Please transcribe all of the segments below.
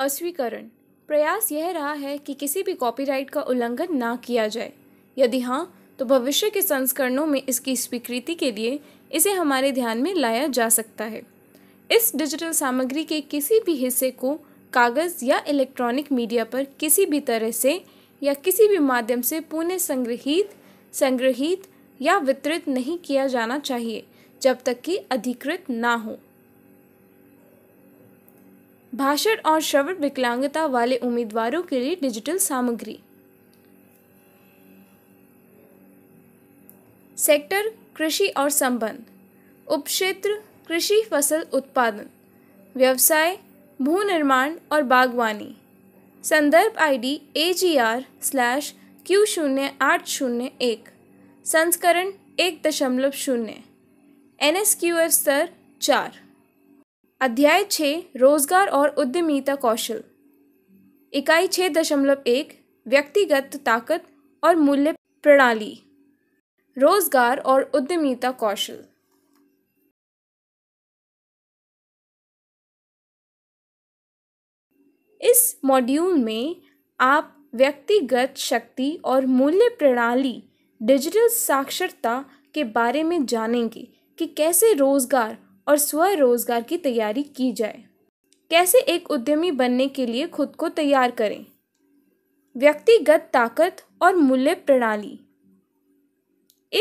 अस्वीकरण प्रयास यह रहा है कि किसी भी कॉपीराइट का उल्लंघन ना किया जाए यदि हाँ तो भविष्य के संस्करणों में इसकी स्वीकृति के लिए इसे हमारे ध्यान में लाया जा सकता है इस डिजिटल सामग्री के किसी भी हिस्से को कागज़ या इलेक्ट्रॉनिक मीडिया पर किसी भी तरह से या किसी भी माध्यम से पुनः संग्रहित संग्रहित या वितरित नहीं किया जाना चाहिए जब तक कि अधिकृत ना हो भाषण और श्रवण विकलांगता वाले उम्मीदवारों के लिए डिजिटल सामग्री सेक्टर कृषि और संबंध उपक्षेत्र कृषि फसल उत्पादन व्यवसाय भू निर्माण और बागवानी संदर्भ ID A G R slash Q शून्य आठ शून्य एक संस्करण एक दशमलव शून्य एन एस क्यू एफ स्तर चार अध्याय छः रोजगार और उद्यमिता कौशल इकाई छः दशमलव एक व्यक्तिगत ताकत और मूल्य प्रणाली रोजगार और उद्यमिता कौशल इस मॉड्यूल में आप व्यक्तिगत शक्ति और मूल्य प्रणाली डिजिटल साक्षरता के बारे में जानेंगे कि कैसे रोजगार और स्वरोजगार की तैयारी की जाए कैसे एक उद्यमी बनने के लिए खुद को तैयार करें व्यक्तिगत ताकत और मूल्य प्रणाली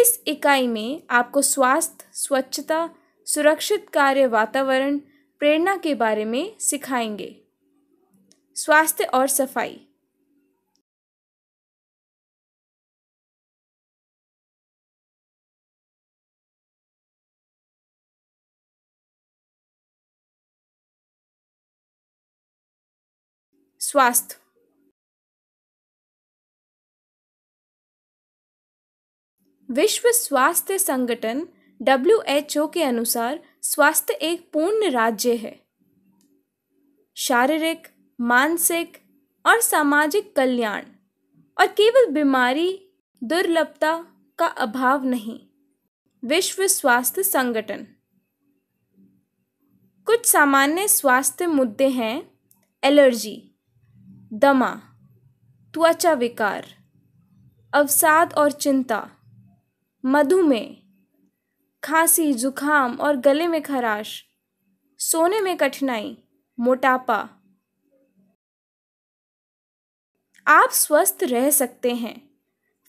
इस इकाई में आपको स्वास्थ्य स्वच्छता सुरक्षित कार्य वातावरण प्रेरणा के बारे में सिखाएंगे स्वास्थ्य और सफाई स्वास्थ्य विश्व स्वास्थ्य संगठन डब्ल्यू के अनुसार स्वास्थ्य एक पूर्ण राज्य है शारीरिक मानसिक और सामाजिक कल्याण और केवल बीमारी दुर्लभता का अभाव नहीं विश्व स्वास्थ्य संगठन कुछ सामान्य स्वास्थ्य मुद्दे हैं एलर्जी दमा त्वचा विकार अवसाद और चिंता मधुमेह खांसी जुखाम और गले में खराश सोने में कठिनाई मोटापा आप स्वस्थ रह सकते हैं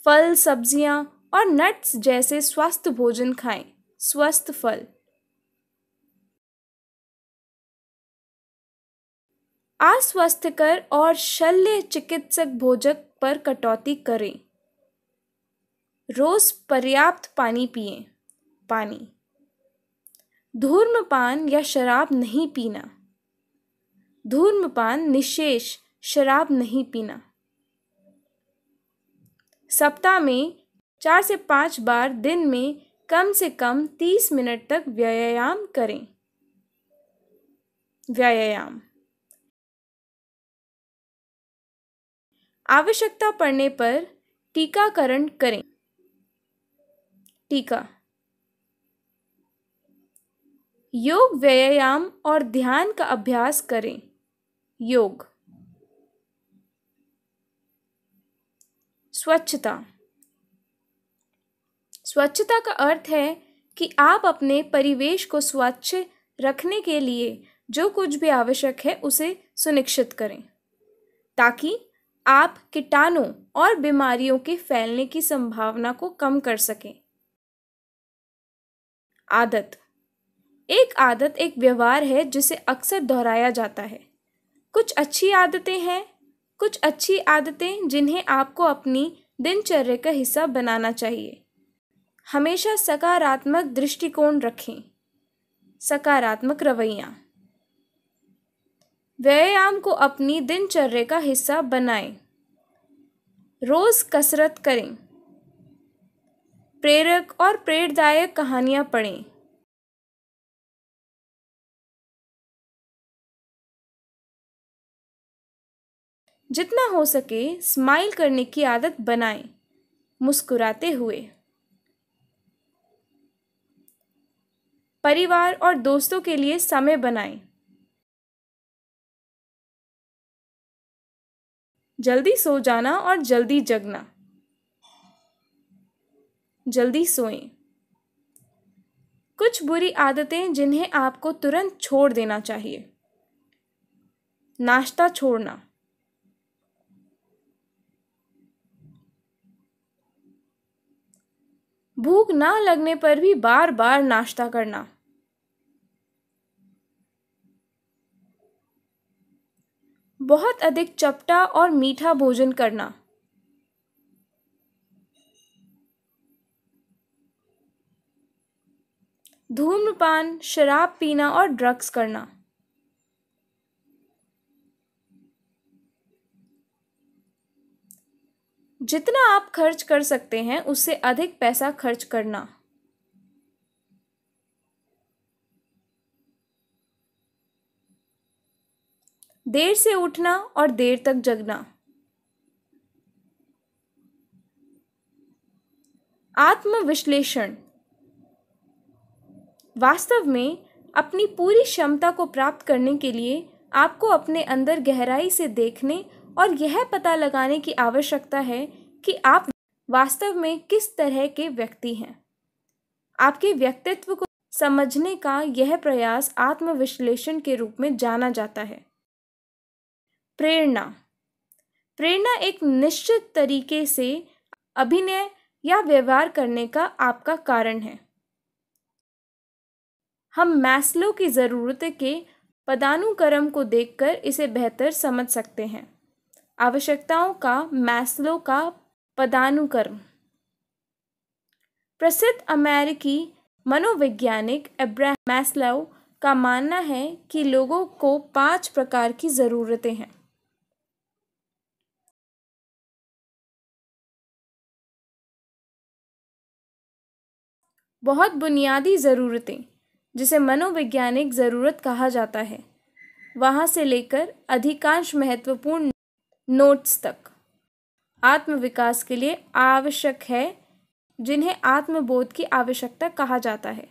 फल सब्जियां और नट्स जैसे स्वस्थ भोजन खाएं स्वस्थ फल अस्वस्थकर और शल्य चिकित्सक भोजक पर कटौती करें रोज पर्याप्त पानी पिए पानी धूम्रपान या शराब नहीं पीना धूम्रपान निशेष शराब नहीं पीना सप्ताह में चार से पाँच बार दिन में कम से कम तीस मिनट तक व्यायाम करें व्यायाम आवश्यकता पड़ने पर टीकाकरण करें टीका योग व्यायाम और ध्यान का अभ्यास करें योग स्वच्छता स्वच्छता का अर्थ है कि आप अपने परिवेश को स्वच्छ रखने के लिए जो कुछ भी आवश्यक है उसे सुनिश्चित करें ताकि आप कीटाणु और बीमारियों के फैलने की संभावना को कम कर सकें आदत एक आदत एक व्यवहार है जिसे अक्सर दोहराया जाता है कुछ अच्छी आदतें हैं कुछ अच्छी आदतें जिन्हें आपको अपनी दिनचर्या का हिस्सा बनाना चाहिए हमेशा सकारात्मक दृष्टिकोण रखें सकारात्मक रवैया व्यायाम को अपनी दिनचर्या का हिस्सा बनाएं रोज़ कसरत करें प्रेरक और प्रेरदायक कहानियां पढ़ें जितना हो सके स्माइल करने की आदत बनाएं मुस्कुराते हुए परिवार और दोस्तों के लिए समय बनाएं जल्दी सो जाना और जल्दी जगना जल्दी सोएं कुछ बुरी आदतें जिन्हें आपको तुरंत छोड़ देना चाहिए नाश्ता छोड़ना भूख ना लगने पर भी बार बार नाश्ता करना बहुत अधिक चपटा और मीठा भोजन करना धूम्रपान शराब पीना और ड्रग्स करना जितना आप खर्च कर सकते हैं उससे अधिक पैसा खर्च करना देर से उठना और देर तक जगना आत्मविश्लेषण वास्तव में अपनी पूरी क्षमता को प्राप्त करने के लिए आपको अपने अंदर गहराई से देखने और यह पता लगाने की आवश्यकता है कि आप वास्तव में किस तरह के व्यक्ति हैं आपके व्यक्तित्व को समझने का यह प्रयास आत्मविश्लेषण के रूप में जाना जाता है प्रेरणा प्रेरणा एक निश्चित तरीके से अभिनय या व्यवहार करने का आपका कारण है हम मैस्लो की ज़रूरत के पदानुक्रम को देखकर इसे बेहतर समझ सकते हैं आवश्यकताओं का मैस्लो का पदानुक्रम प्रसिद्ध अमेरिकी मनोवैज्ञानिक एब्राहम मैस्लो का मानना है कि लोगों को पांच प्रकार की ज़रूरतें हैं बहुत बुनियादी ज़रूरतें जिसे मनोवैज्ञानिक ज़रूरत कहा जाता है वहाँ से लेकर अधिकांश महत्वपूर्ण नोट्स तक आत्मविकास के लिए आवश्यक है जिन्हें आत्मबोध की आवश्यकता कहा जाता है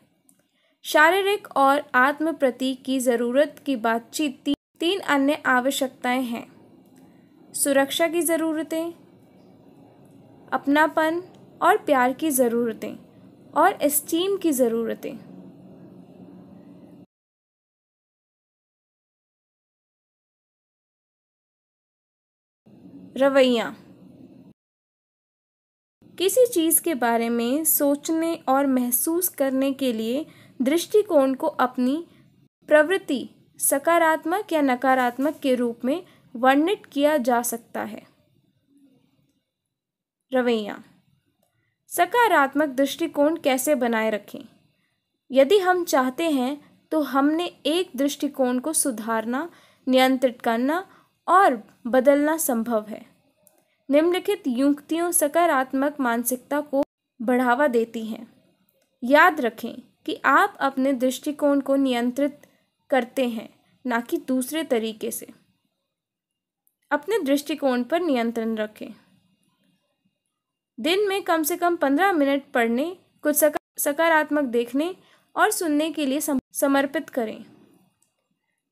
शारीरिक और आत्म प्रतीक की ज़रूरत की बातचीत ती, तीन अन्य आवश्यकताएं हैं सुरक्षा की ज़रूरतें अपनापन और प्यार की ज़रूरतें और इस्टीम की ज़रूरतें रवैया किसी चीज़ के बारे में सोचने और महसूस करने के लिए दृष्टिकोण को अपनी प्रवृत्ति सकारात्मक या नकारात्मक के रूप में वर्णित किया जा सकता है रवैया सकारात्मक दृष्टिकोण कैसे बनाए रखें यदि हम चाहते हैं तो हमने एक दृष्टिकोण को सुधारना नियंत्रित करना और बदलना संभव है निम्नलिखित युक्तियों सकारात्मक मानसिकता को बढ़ावा देती हैं याद रखें कि आप अपने दृष्टिकोण को नियंत्रित करते हैं ना कि दूसरे तरीके से अपने दृष्टिकोण पर नियंत्रण रखें दिन में कम से कम पंद्रह मिनट पढ़ने कुछ सकारात्मक देखने और सुनने के लिए समर्पित करें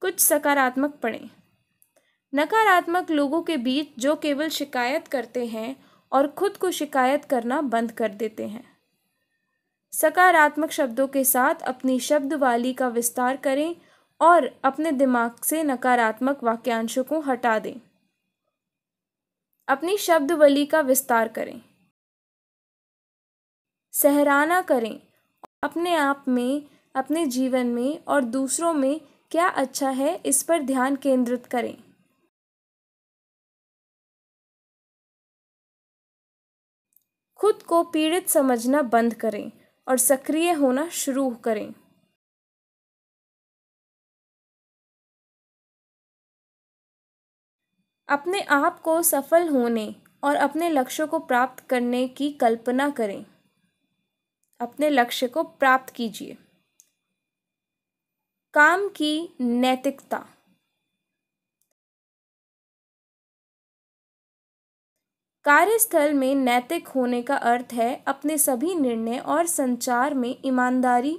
कुछ सकारात्मक पढ़ें नकारात्मक लोगों के बीच जो केवल शिकायत करते हैं और खुद को शिकायत करना बंद कर देते हैं सकारात्मक शब्दों के साथ अपनी शब्द वाली का विस्तार करें और अपने दिमाग से नकारात्मक वाक्यांशों को हटा दें अपनी शब्दवली का विस्तार करें सहराना करें अपने आप में अपने जीवन में और दूसरों में क्या अच्छा है इस पर ध्यान केंद्रित करें खुद को पीड़ित समझना बंद करें और सक्रिय होना शुरू करें अपने आप को सफल होने और अपने लक्ष्यों को प्राप्त करने की कल्पना करें अपने लक्ष्य को प्राप्त कीजिए काम की नैतिकता कार्यस्थल में नैतिक होने का अर्थ है अपने सभी निर्णय और संचार में ईमानदारी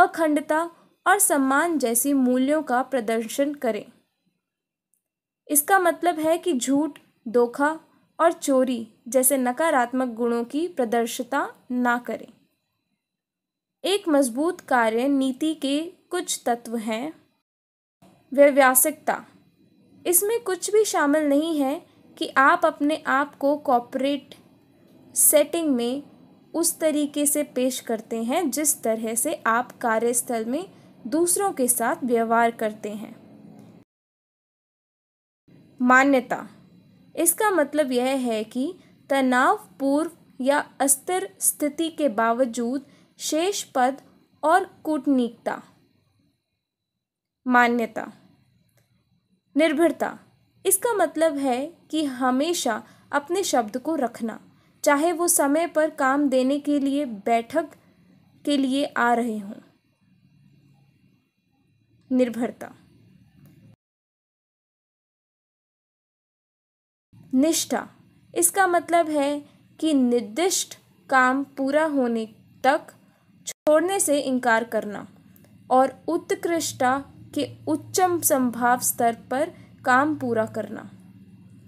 अखंडता और सम्मान जैसी मूल्यों का प्रदर्शन करें इसका मतलब है कि झूठ धोखा और चोरी जैसे नकारात्मक गुणों की प्रदर्शिता ना करें एक मजबूत कार्य नीति के कुछ तत्व हैं व्यवसायिकता इसमें कुछ भी शामिल नहीं है कि आप अपने आप को कॉपरेट सेटिंग में उस तरीके से पेश करते हैं जिस तरह से आप कार्यस्थल में दूसरों के साथ व्यवहार करते हैं मान्यता इसका मतलब यह है कि पूर्व या अस्थिर स्थिति के बावजूद शेष पद और कूटनीतिकता मान्यता निर्भरता इसका मतलब है कि हमेशा अपने शब्द को रखना चाहे वो समय पर काम देने के लिए बैठक के लिए आ रहे हों निर्भरता निष्ठा इसका मतलब है कि निर्दिष्ट काम पूरा होने तक छोड़ने से इनकार करना और उत्कृष्टता के उच्चम संभाव स्तर पर काम पूरा करना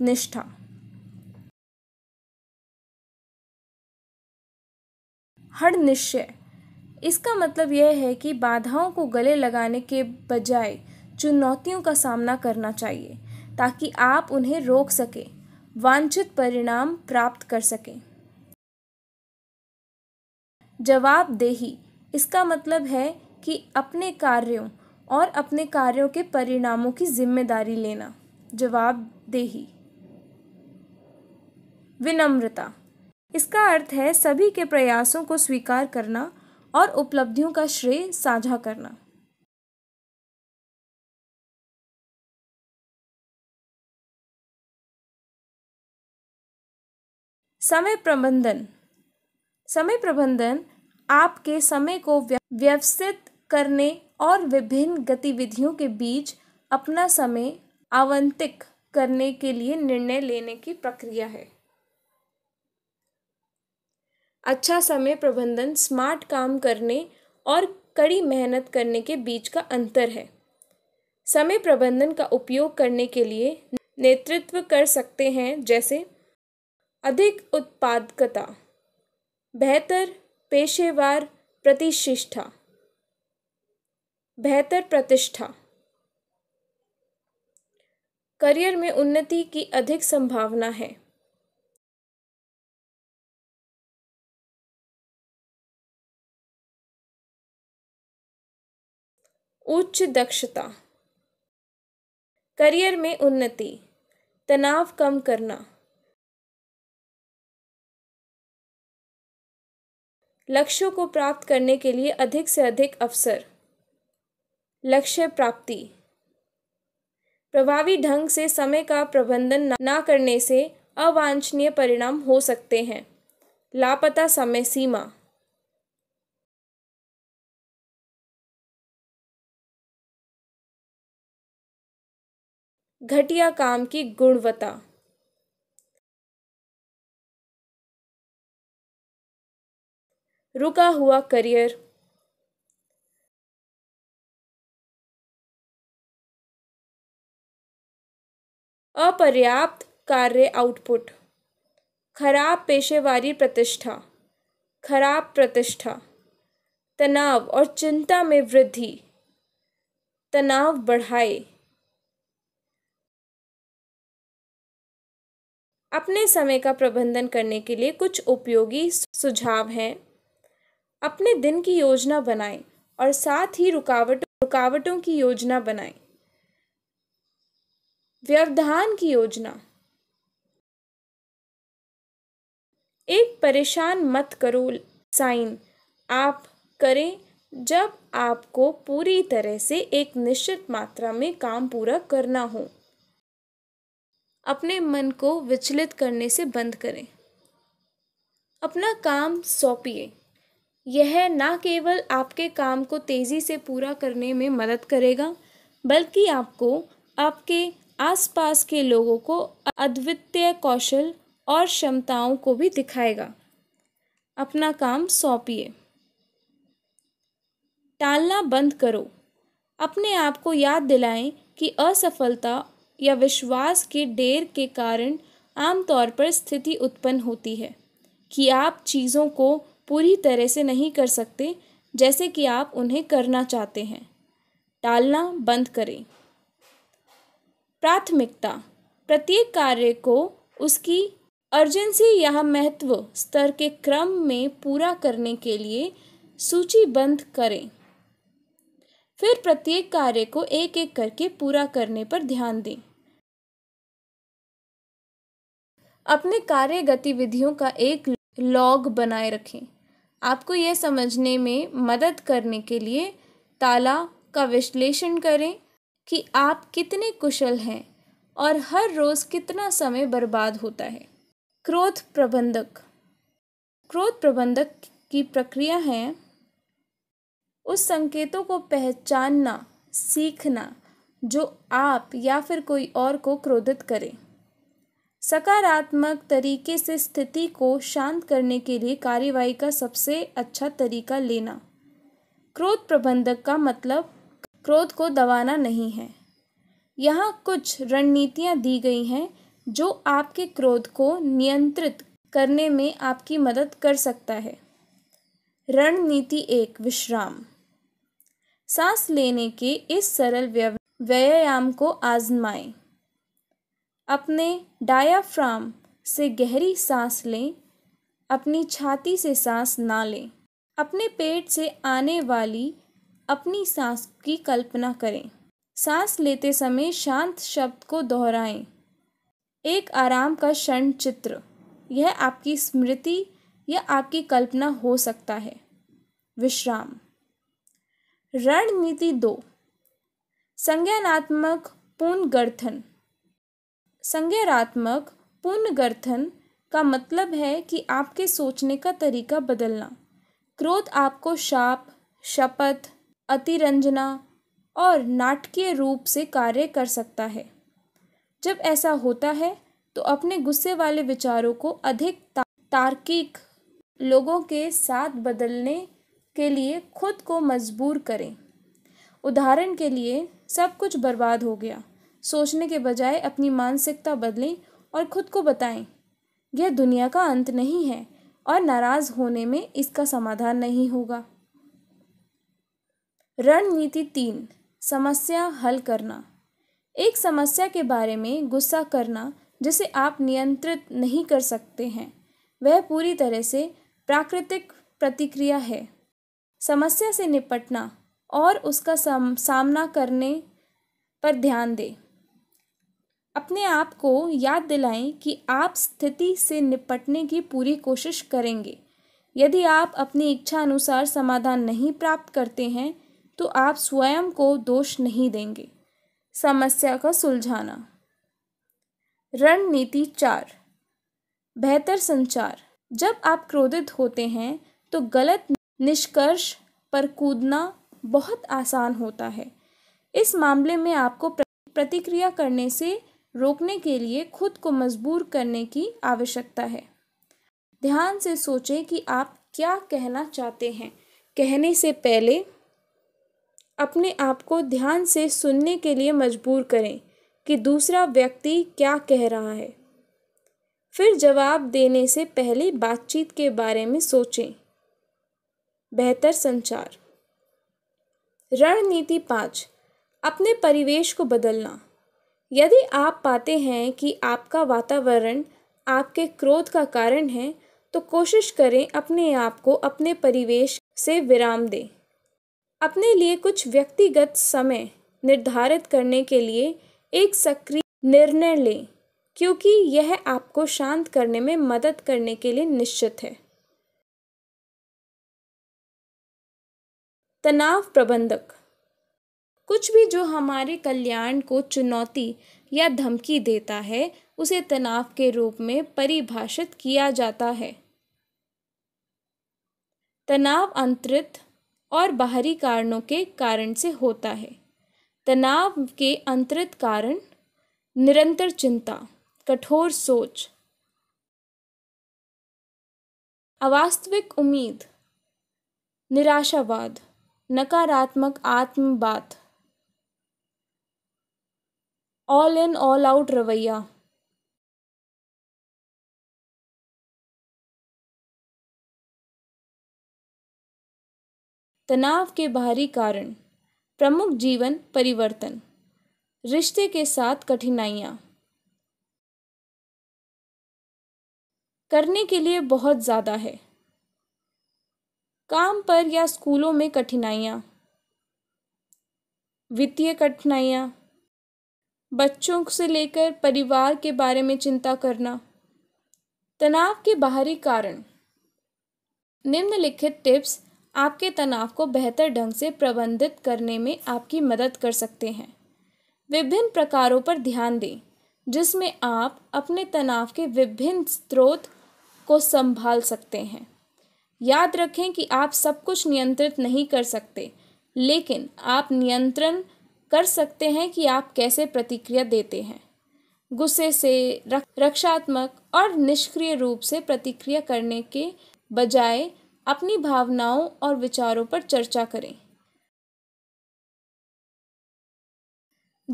निष्ठा हर निश्चय इसका मतलब यह है कि बाधाओं को गले लगाने के बजाय चुनौतियों का सामना करना चाहिए ताकि आप उन्हें रोक सकें वांछित परिणाम प्राप्त कर सकें जवाबदेही इसका मतलब है कि अपने कार्यों और अपने कार्यों के परिणामों की जिम्मेदारी लेना जवाबदेही विनम्रता इसका अर्थ है सभी के प्रयासों को स्वीकार करना और उपलब्धियों का श्रेय साझा करना समय प्रबंधन समय प्रबंधन आपके समय को व्यवस्थित करने और विभिन्न गतिविधियों के बीच अपना समय आवंटित करने के लिए निर्णय लेने की प्रक्रिया है अच्छा समय प्रबंधन स्मार्ट काम करने और कड़ी मेहनत करने के बीच का अंतर है समय प्रबंधन का उपयोग करने के लिए नेतृत्व कर सकते हैं जैसे अधिक उत्पादकता बेहतर पेशेवर प्रतिष्ठा बेहतर प्रतिष्ठा करियर में उन्नति की अधिक संभावना है उच्च दक्षता करियर में उन्नति तनाव कम करना लक्ष्यों को प्राप्त करने के लिए अधिक से अधिक अवसर लक्ष्य प्राप्ति प्रभावी ढंग से समय का प्रबंधन न करने से अवांछनीय परिणाम हो सकते हैं लापता समय सीमा घटिया काम की गुणवत्ता रुका हुआ करियर अपर्याप्त कार्य आउटपुट खराब पेशेवारी प्रतिष्ठा खराब प्रतिष्ठा तनाव और चिंता में वृद्धि तनाव बढ़ाए अपने समय का प्रबंधन करने के लिए कुछ उपयोगी सुझाव हैं अपने दिन की योजना बनाएं और साथ ही रुकावट रुकावटों की योजना बनाएं व्यवधान की योजना एक परेशान मत करो साइन आप करें जब आपको पूरी तरह से एक निश्चित मात्रा में काम पूरा करना हो अपने मन को विचलित करने से बंद करें अपना काम सौंपिए यह न केवल आपके काम को तेज़ी से पूरा करने में मदद करेगा बल्कि आपको आपके आसपास के लोगों को अद्वितीय कौशल और क्षमताओं को भी दिखाएगा अपना काम सौंपिए टालना बंद करो अपने आप को याद दिलाएं कि असफलता या विश्वास के डेर के कारण आमतौर पर स्थिति उत्पन्न होती है कि आप चीज़ों को पूरी तरह से नहीं कर सकते जैसे कि आप उन्हें करना चाहते हैं टालना बंद करें प्राथमिकता प्रत्येक कार्य को उसकी अर्जेंसी या महत्व स्तर के क्रम में पूरा करने के लिए सूचीबद्ध करें फिर प्रत्येक कार्य को एक एक करके पूरा करने पर ध्यान दें अपने कार्य गतिविधियों का एक लॉग बनाए रखें आपको यह समझने में मदद करने के लिए ताला का विश्लेषण करें कि आप कितने कुशल हैं और हर रोज़ कितना समय बर्बाद होता है क्रोध प्रबंधक क्रोध प्रबंधक की प्रक्रिया है उस संकेतों को पहचानना सीखना जो आप या फिर कोई और को क्रोधित करें सकारात्मक तरीके से स्थिति को शांत करने के लिए कार्रवाई का सबसे अच्छा तरीका लेना क्रोध प्रबंधक का मतलब क्रोध को दबाना नहीं है यहाँ कुछ रणनीतियाँ दी गई हैं जो आपके क्रोध को नियंत्रित करने में आपकी मदद कर सकता है रणनीति एक विश्राम सांस लेने के इस सरल व्यायाम को आजमाएं अपने डायाफ्राम से गहरी सांस लें अपनी छाती से सांस ना लें अपने पेट से आने वाली अपनी सांस की कल्पना करें सांस लेते समय शांत शब्द को दोहराएं एक आराम का क्षण चित्र यह आपकी स्मृति या आपकी कल्पना हो सकता है विश्राम रणनीति दो संज्ञानात्मक पुनर्गठन संज्ञात्मक पुनर्गठन का मतलब है कि आपके सोचने का तरीका बदलना क्रोध आपको शाप शपथ अतिरंजना और नाटकीय रूप से कार्य कर सकता है जब ऐसा होता है तो अपने गुस्से वाले विचारों को अधिक तार्किक लोगों के साथ बदलने के लिए खुद को मजबूर करें उदाहरण के लिए सब कुछ बर्बाद हो गया सोचने के बजाय अपनी मानसिकता बदलें और खुद को बताएं यह दुनिया का अंत नहीं है और नाराज़ होने में इसका समाधान नहीं होगा रणनीति तीन समस्या हल करना एक समस्या के बारे में गुस्सा करना जिसे आप नियंत्रित नहीं कर सकते हैं वह पूरी तरह से प्राकृतिक प्रतिक्रिया है समस्या से निपटना और उसका सामना करने पर ध्यान दें अपने आप को याद दिलाएं कि आप स्थिति से निपटने की पूरी कोशिश करेंगे यदि आप अपनी इच्छा अनुसार समाधान नहीं प्राप्त करते हैं तो आप स्वयं को दोष नहीं देंगे समस्या का सुलझाना रणनीति चार बेहतर संचार जब आप क्रोधित होते हैं तो गलत निष्कर्ष पर कूदना बहुत आसान होता है इस मामले में आपको प्रतिक्रिया करने से रोकने के लिए खुद को मजबूर करने की आवश्यकता है ध्यान से सोचें कि आप क्या कहना चाहते हैं कहने से पहले अपने आप को ध्यान से सुनने के लिए मजबूर करें कि दूसरा व्यक्ति क्या कह रहा है फिर जवाब देने से पहले बातचीत के बारे में सोचें बेहतर संचार रणनीति पाँच अपने परिवेश को बदलना यदि आप पाते हैं कि आपका वातावरण आपके क्रोध का कारण है तो कोशिश करें अपने आप को अपने परिवेश से विराम दें अपने लिए कुछ व्यक्तिगत समय निर्धारित करने के लिए एक सक्रिय निर्णय लें क्योंकि यह आपको शांत करने में मदद करने के लिए निश्चित है तनाव प्रबंधक कुछ भी जो हमारे कल्याण को चुनौती या धमकी देता है उसे तनाव के रूप में परिभाषित किया जाता है तनाव अंतरित और बाहरी कारणों के कारण से होता है तनाव के अंतरित कारण निरंतर चिंता कठोर सोच अवास्तविक उम्मीद निराशावाद नकारात्मक आत्मबात ऑल इन ऑल आउट रवैया तनाव के बाहरी कारण प्रमुख जीवन परिवर्तन रिश्ते के साथ कठिनाइयाँ करने के लिए बहुत ज़्यादा है काम पर या स्कूलों में कठिनाइयाँ वित्तीय कठिनाइयाँ बच्चों से लेकर परिवार के बारे में चिंता करना तनाव के बाहरी कारण निम्नलिखित टिप्स आपके तनाव को बेहतर ढंग से प्रबंधित करने में आपकी मदद कर सकते हैं विभिन्न प्रकारों पर ध्यान दें जिसमें आप अपने तनाव के विभिन्न स्रोत को संभाल सकते हैं याद रखें कि आप सब कुछ नियंत्रित नहीं कर सकते लेकिन आप नियंत्रण कर सकते हैं कि आप कैसे प्रतिक्रिया देते हैं गुस्से से रक्षात्मक और निष्क्रिय रूप से प्रतिक्रिया करने के बजाय अपनी भावनाओं और विचारों पर चर्चा करें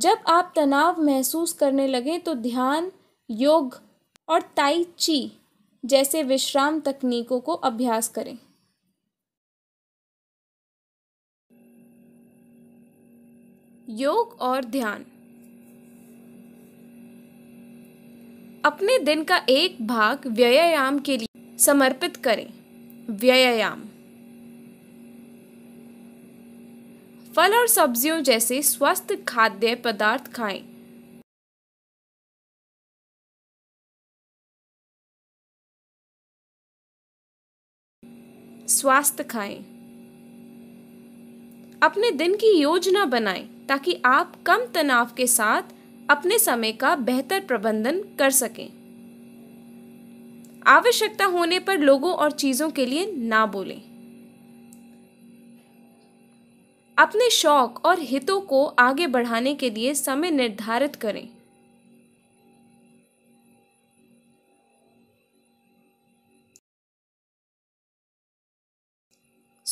जब आप तनाव महसूस करने लगे तो ध्यान योग और ताई ची जैसे विश्राम तकनीकों को अभ्यास करें योग और ध्यान अपने दिन का एक भाग व्यायाम के लिए समर्पित करें व्यायाम फल और सब्जियों जैसे स्वस्थ खाद्य पदार्थ खाएं स्वास्थ्य खाएं अपने दिन की योजना बनाएं ताकि आप कम तनाव के साथ अपने समय का बेहतर प्रबंधन कर सकें आवश्यकता होने पर लोगों और चीज़ों के लिए ना बोलें अपने शौक और हितों को आगे बढ़ाने के लिए समय निर्धारित करें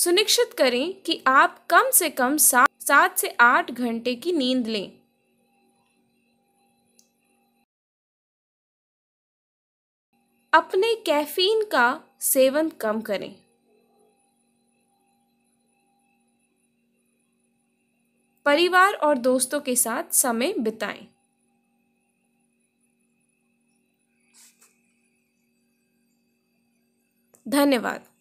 सुनिश्चित करें कि आप कम से कम सात सात से आठ घंटे की नींद लें अपने कैफीन का सेवन कम करें परिवार और दोस्तों के साथ समय बिताएं धन्यवाद